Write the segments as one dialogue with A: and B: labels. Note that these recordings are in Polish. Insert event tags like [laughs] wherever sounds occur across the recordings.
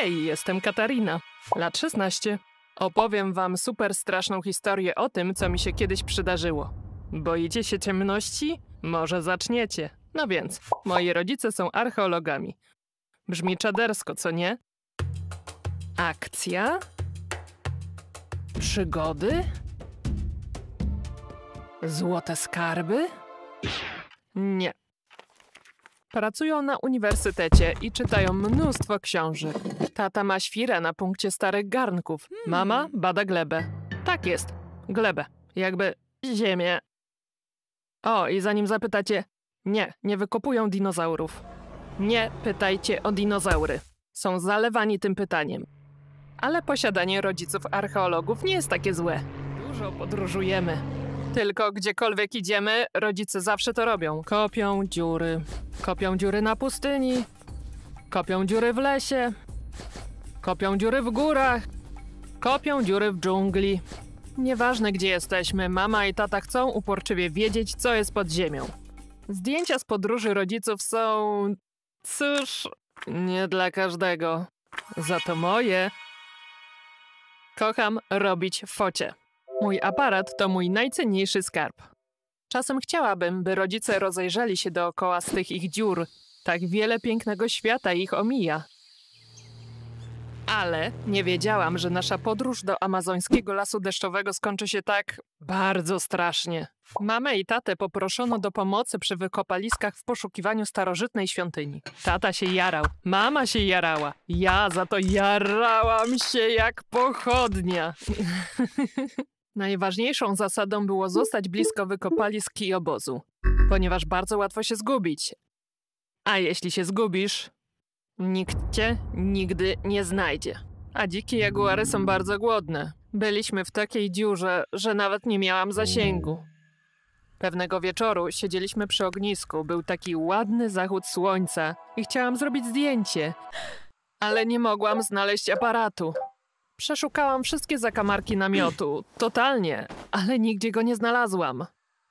A: Hej, jestem Katarina, lat 16. Opowiem wam super straszną historię o tym, co mi się kiedyś przydarzyło. Boicie się ciemności? Może zaczniecie. No więc, moi rodzice są archeologami. Brzmi czadersko, co nie? Akcja? Przygody? Złote skarby? Nie, Pracują na uniwersytecie i czytają mnóstwo książek. Tata ma świrę na punkcie starych garnków. Mama hmm. bada glebę. Tak jest, glebę. Jakby ziemię. O, i zanim zapytacie, nie, nie wykopują dinozaurów. Nie pytajcie o dinozaury. Są zalewani tym pytaniem. Ale posiadanie rodziców archeologów nie jest takie złe. Dużo podróżujemy. Tylko gdziekolwiek idziemy, rodzice zawsze to robią. Kopią dziury. Kopią dziury na pustyni. Kopią dziury w lesie. Kopią dziury w górach. Kopią dziury w dżungli. Nieważne gdzie jesteśmy, mama i tata chcą uporczywie wiedzieć, co jest pod ziemią. Zdjęcia z podróży rodziców są. cóż, nie dla każdego. Za to moje. Kocham robić focie. Mój aparat to mój najcenniejszy skarb. Czasem chciałabym, by rodzice rozejrzeli się dookoła z tych ich dziur. Tak wiele pięknego świata ich omija. Ale nie wiedziałam, że nasza podróż do amazońskiego lasu deszczowego skończy się tak bardzo strasznie. Mamę i tatę poproszono do pomocy przy wykopaliskach w poszukiwaniu starożytnej świątyni. Tata się jarał, mama się jarała. Ja za to jarałam się jak pochodnia. [laughs] Najważniejszą zasadą było zostać blisko wykopalisk i obozu, ponieważ bardzo łatwo się zgubić. A jeśli się zgubisz, nikt cię nigdy nie znajdzie. A dzikie jaguary są bardzo głodne. Byliśmy w takiej dziurze, że nawet nie miałam zasięgu. Pewnego wieczoru siedzieliśmy przy ognisku, był taki ładny zachód słońca i chciałam zrobić zdjęcie, ale nie mogłam znaleźć aparatu. Przeszukałam wszystkie zakamarki namiotu, totalnie, ale nigdzie go nie znalazłam.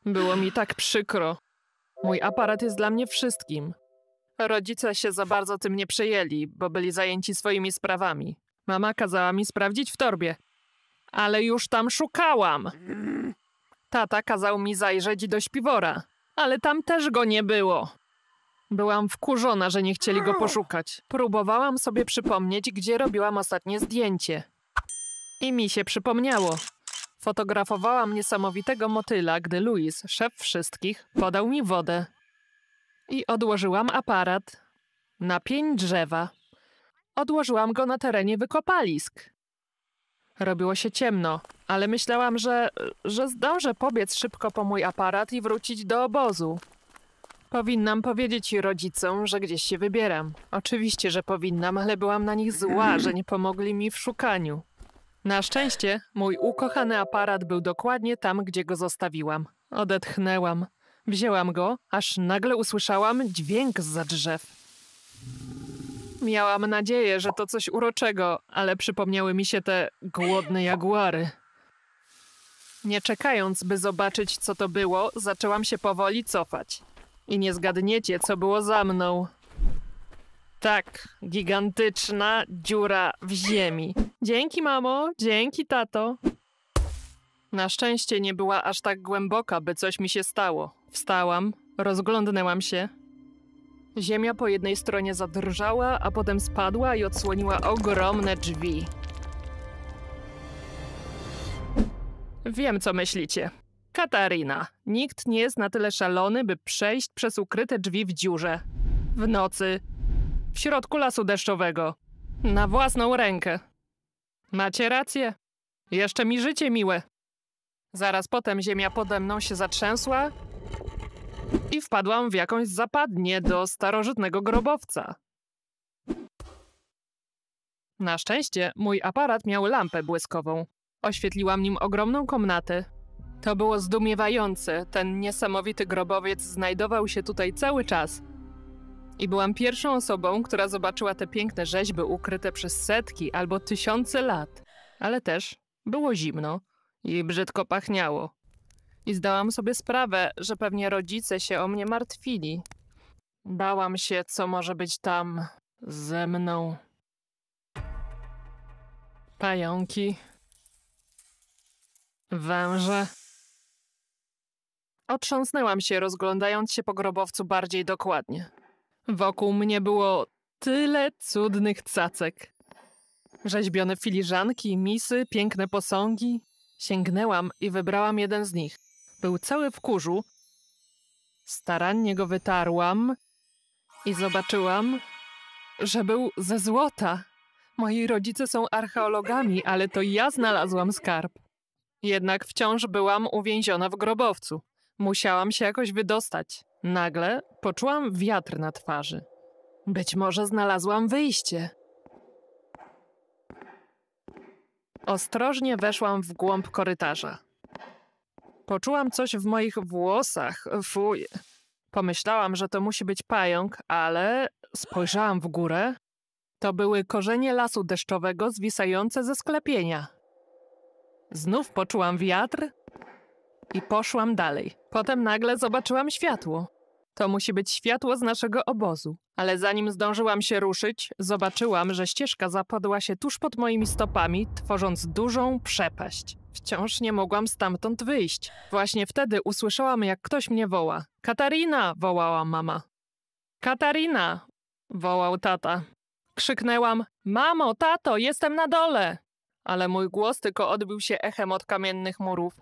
A: Było mi tak przykro. Mój aparat jest dla mnie wszystkim. Rodzice się za bardzo tym nie przejęli, bo byli zajęci swoimi sprawami. Mama kazała mi sprawdzić w torbie. Ale już tam szukałam. Tata kazał mi zajrzeć do śpiwora, ale tam też go nie było. Byłam wkurzona, że nie chcieli go poszukać. Próbowałam sobie przypomnieć, gdzie robiłam ostatnie zdjęcie. I mi się przypomniało. Fotografowałam niesamowitego motyla, gdy Louis, szef wszystkich, podał mi wodę. I odłożyłam aparat na pień drzewa. Odłożyłam go na terenie wykopalisk. Robiło się ciemno, ale myślałam, że, że zdążę pobiec szybko po mój aparat i wrócić do obozu. Powinnam powiedzieć rodzicom, że gdzieś się wybieram. Oczywiście, że powinnam, ale byłam na nich zła, że nie pomogli mi w szukaniu. Na szczęście mój ukochany aparat był dokładnie tam, gdzie go zostawiłam. Odetchnęłam. Wzięłam go, aż nagle usłyszałam dźwięk za drzew. Miałam nadzieję, że to coś uroczego, ale przypomniały mi się te głodne jaguary. Nie czekając, by zobaczyć, co to było, zaczęłam się powoli cofać. I nie zgadniecie, co było za mną tak gigantyczna dziura w ziemi. Dzięki, mamo, dzięki, tato. Na szczęście nie była aż tak głęboka, by coś mi się stało. Wstałam, rozglądnęłam się. Ziemia po jednej stronie zadrżała, a potem spadła i odsłoniła ogromne drzwi. Wiem, co myślicie. Katarina. Nikt nie jest na tyle szalony, by przejść przez ukryte drzwi w dziurze. W nocy, w środku lasu deszczowego. Na własną rękę. Macie rację. Jeszcze mi życie miłe. Zaraz potem ziemia pode mną się zatrzęsła i wpadłam w jakąś zapadnię do starożytnego grobowca. Na szczęście mój aparat miał lampę błyskową. Oświetliłam nim ogromną komnatę. To było zdumiewające. Ten niesamowity grobowiec znajdował się tutaj cały czas – i byłam pierwszą osobą, która zobaczyła te piękne rzeźby ukryte przez setki albo tysiące lat. Ale też było zimno i brzydko pachniało. I zdałam sobie sprawę, że pewnie rodzice się o mnie martwili. Bałam się, co może być tam ze mną. Pająki. Węże. Otrząsnęłam się, rozglądając się po grobowcu bardziej dokładnie. Wokół mnie było tyle cudnych cacek. Rzeźbione filiżanki, misy, piękne posągi. Sięgnęłam i wybrałam jeden z nich. Był cały w kurzu. Starannie go wytarłam i zobaczyłam, że był ze złota. Moi rodzice są archeologami, ale to ja znalazłam skarb. Jednak wciąż byłam uwięziona w grobowcu. Musiałam się jakoś wydostać. Nagle poczułam wiatr na twarzy. Być może znalazłam wyjście. Ostrożnie weszłam w głąb korytarza. Poczułam coś w moich włosach. Fuj. Pomyślałam, że to musi być pająk, ale spojrzałam w górę. To były korzenie lasu deszczowego zwisające ze sklepienia. Znów poczułam wiatr i poszłam dalej. Potem nagle zobaczyłam światło. To musi być światło z naszego obozu. Ale zanim zdążyłam się ruszyć, zobaczyłam, że ścieżka zapadła się tuż pod moimi stopami, tworząc dużą przepaść. Wciąż nie mogłam stamtąd wyjść. Właśnie wtedy usłyszałam, jak ktoś mnie woła. Katarina! wołała mama. Katarina! wołał tata. Krzyknęłam: Mamo, tato, jestem na dole! Ale mój głos tylko odbił się echem od kamiennych murów.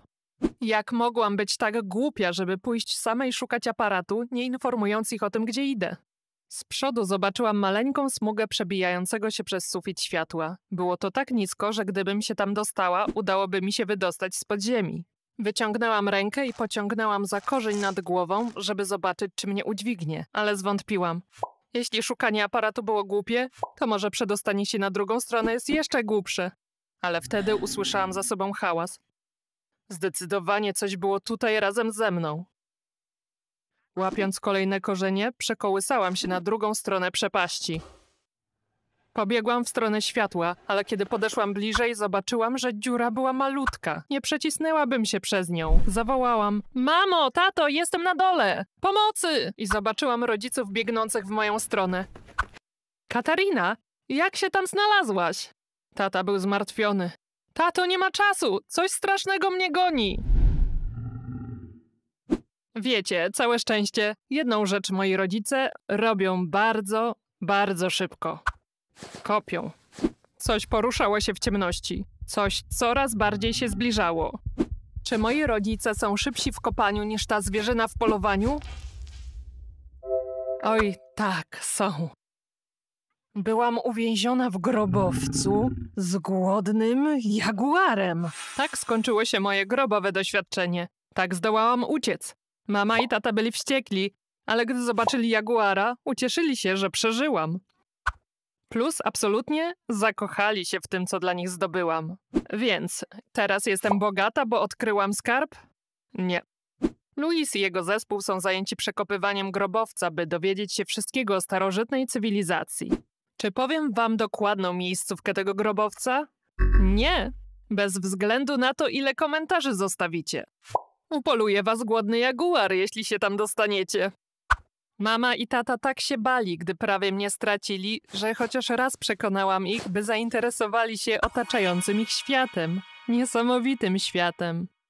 A: Jak mogłam być tak głupia, żeby pójść samej szukać aparatu, nie informując ich o tym, gdzie idę? Z przodu zobaczyłam maleńką smugę przebijającego się przez sufit światła. Było to tak nisko, że gdybym się tam dostała, udałoby mi się wydostać z podziemi. Wyciągnęłam rękę i pociągnęłam za korzeń nad głową, żeby zobaczyć, czy mnie udźwignie, ale zwątpiłam. Jeśli szukanie aparatu było głupie, to może przedostanie się na drugą stronę jest jeszcze głupsze. Ale wtedy usłyszałam za sobą hałas. Zdecydowanie coś było tutaj razem ze mną. Łapiąc kolejne korzenie, przekołysałam się na drugą stronę przepaści. Pobiegłam w stronę światła, ale kiedy podeszłam bliżej, zobaczyłam, że dziura była malutka. Nie przecisnęłabym się przez nią. Zawołałam: Mamo, tato, jestem na dole! Pomocy! I zobaczyłam rodziców biegnących w moją stronę. Katarina, jak się tam znalazłaś? Tata był zmartwiony. Tato, nie ma czasu! Coś strasznego mnie goni! Wiecie, całe szczęście, jedną rzecz moi rodzice robią bardzo, bardzo szybko. Kopią. Coś poruszało się w ciemności. Coś coraz bardziej się zbliżało. Czy moi rodzice są szybsi w kopaniu niż ta zwierzyna w polowaniu? Oj, tak, są. Byłam uwięziona w grobowcu z głodnym jaguarem. Tak skończyło się moje grobowe doświadczenie. Tak zdołałam uciec. Mama i tata byli wściekli, ale gdy zobaczyli jaguara, ucieszyli się, że przeżyłam. Plus absolutnie zakochali się w tym, co dla nich zdobyłam. Więc teraz jestem bogata, bo odkryłam skarb? Nie. Louis i jego zespół są zajęci przekopywaniem grobowca, by dowiedzieć się wszystkiego o starożytnej cywilizacji. Czy powiem wam dokładną miejscówkę tego grobowca? Nie, bez względu na to, ile komentarzy zostawicie. Upoluje was głodny jaguar, jeśli się tam dostaniecie. Mama i tata tak się bali, gdy prawie mnie stracili, że chociaż raz przekonałam ich, by zainteresowali się otaczającym ich światem. Niesamowitym światem.